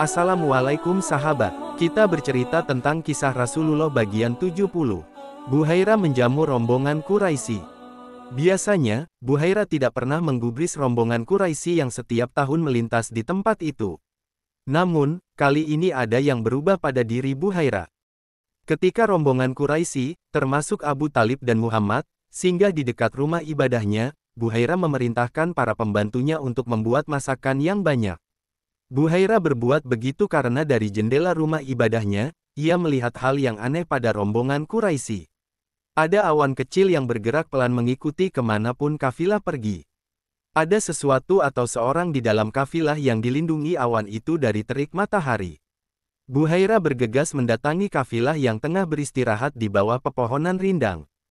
Assalamualaikum sahabat, kita bercerita tentang kisah Rasulullah bagian 70. Buhaira menjamu rombongan Quraisy. Biasanya, Buhaira tidak pernah menggubris rombongan Quraisy yang setiap tahun melintas di tempat itu. Namun, kali ini ada yang berubah pada diri Buhaira. Ketika rombongan Quraisy, termasuk Abu Talib dan Muhammad, singgah di dekat rumah ibadahnya, Buhaira memerintahkan para pembantunya untuk membuat masakan yang banyak. Bu Haira berbuat begitu karena dari jendela rumah ibadahnya, ia melihat hal yang aneh pada rombongan Quraisy. Ada awan kecil yang bergerak pelan mengikuti kemanapun kafilah pergi. Ada sesuatu atau seorang di dalam kafilah yang dilindungi awan itu dari terik matahari. Bu Haira bergegas mendatangi kafilah yang tengah beristirahat di bawah pepohonan rindang.